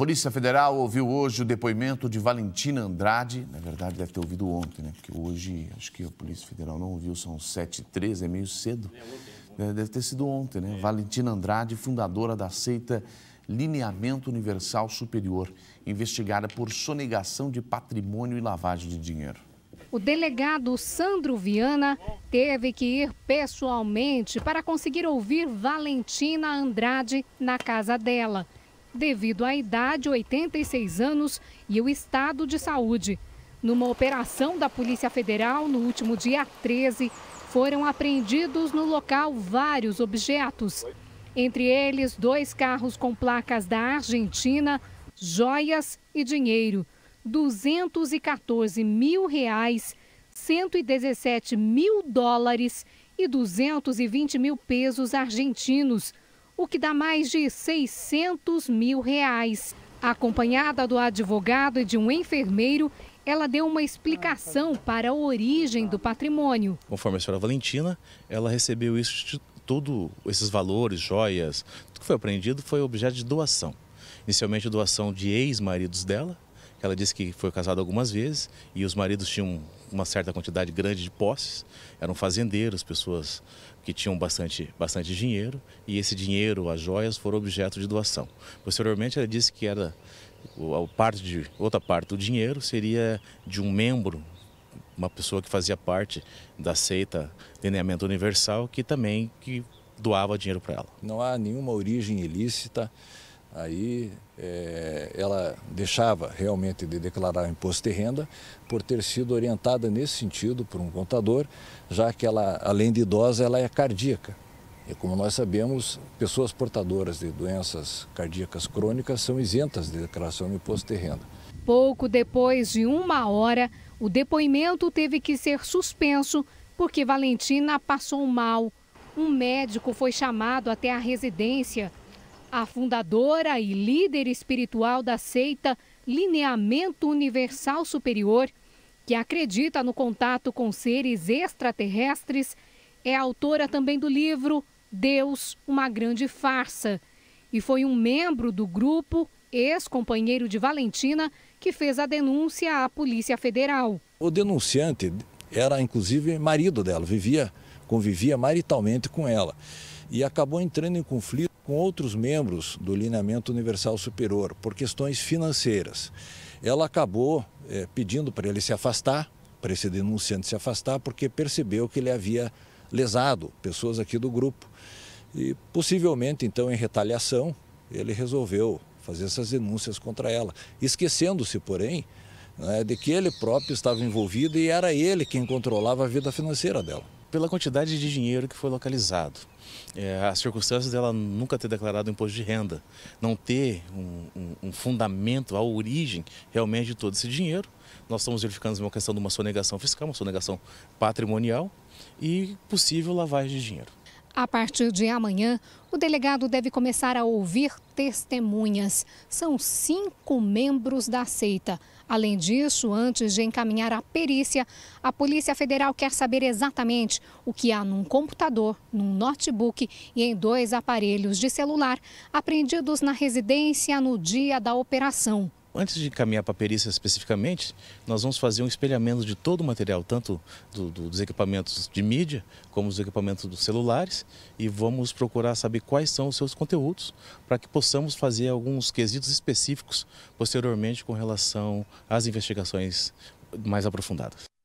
Polícia Federal ouviu hoje o depoimento de Valentina Andrade. Na verdade, deve ter ouvido ontem, né? Porque hoje, acho que a Polícia Federal não ouviu, são 7h13, é meio cedo. É, é, deve ter sido ontem, né? É. Valentina Andrade, fundadora da seita Lineamento Universal Superior, investigada por sonegação de patrimônio e lavagem de dinheiro. O delegado Sandro Viana teve que ir pessoalmente para conseguir ouvir Valentina Andrade na casa dela devido à idade, 86 anos, e o estado de saúde. Numa operação da Polícia Federal no último dia 13, foram apreendidos no local vários objetos, entre eles dois carros com placas da Argentina, joias e dinheiro. 214 mil reais, 117 mil dólares e 220 mil pesos argentinos, o que dá mais de 600 mil reais. Acompanhada do advogado e de um enfermeiro, ela deu uma explicação para a origem do patrimônio. Conforme a senhora Valentina, ela recebeu isso de todo esses valores, joias, tudo que foi apreendido foi objeto de doação. Inicialmente doação de ex-maridos dela, ela disse que foi casada algumas vezes e os maridos tinham uma certa quantidade grande de posses, eram fazendeiros, pessoas que tinham bastante, bastante dinheiro e esse dinheiro, as joias, foram objeto de doação. Posteriormente, ela disse que era a parte de outra parte do dinheiro seria de um membro uma pessoa que fazia parte da seita Lineamento Universal, que também que doava dinheiro para ela. Não há nenhuma origem ilícita aí é, ela deixava realmente de declarar imposto de renda por ter sido orientada nesse sentido por um contador, já que ela, além de idosa, ela é cardíaca. E como nós sabemos, pessoas portadoras de doenças cardíacas crônicas são isentas de declaração de imposto de renda. Pouco depois de uma hora, o depoimento teve que ser suspenso porque Valentina passou mal. Um médico foi chamado até a residência a fundadora e líder espiritual da seita Lineamento Universal Superior, que acredita no contato com seres extraterrestres, é autora também do livro Deus, uma grande farsa, e foi um membro do grupo, ex-companheiro de Valentina, que fez a denúncia à Polícia Federal. O denunciante era inclusive marido dela, vivia, convivia maritalmente com ela e acabou entrando em conflito com outros membros do lineamento universal superior por questões financeiras. Ela acabou é, pedindo para ele se afastar, para esse denunciante se afastar, porque percebeu que ele havia lesado pessoas aqui do grupo. E possivelmente, então, em retaliação, ele resolveu fazer essas denúncias contra ela, esquecendo-se, porém, né, de que ele próprio estava envolvido e era ele quem controlava a vida financeira dela pela quantidade de dinheiro que foi localizado. É, as circunstâncias dela nunca ter declarado imposto de renda, não ter um, um, um fundamento, a origem realmente de todo esse dinheiro. Nós estamos verificando uma questão de uma sonegação fiscal, uma sonegação patrimonial e possível lavagem de dinheiro. A partir de amanhã, o delegado deve começar a ouvir testemunhas. São cinco membros da seita. Além disso, antes de encaminhar a perícia, a Polícia Federal quer saber exatamente o que há num computador, num notebook e em dois aparelhos de celular apreendidos na residência no dia da operação antes de caminhar para a perícia especificamente, nós vamos fazer um espelhamento de todo o material, tanto do, do, dos equipamentos de mídia, como dos equipamentos dos celulares, e vamos procurar saber quais são os seus conteúdos, para que possamos fazer alguns quesitos específicos posteriormente com relação às investigações mais aprofundadas.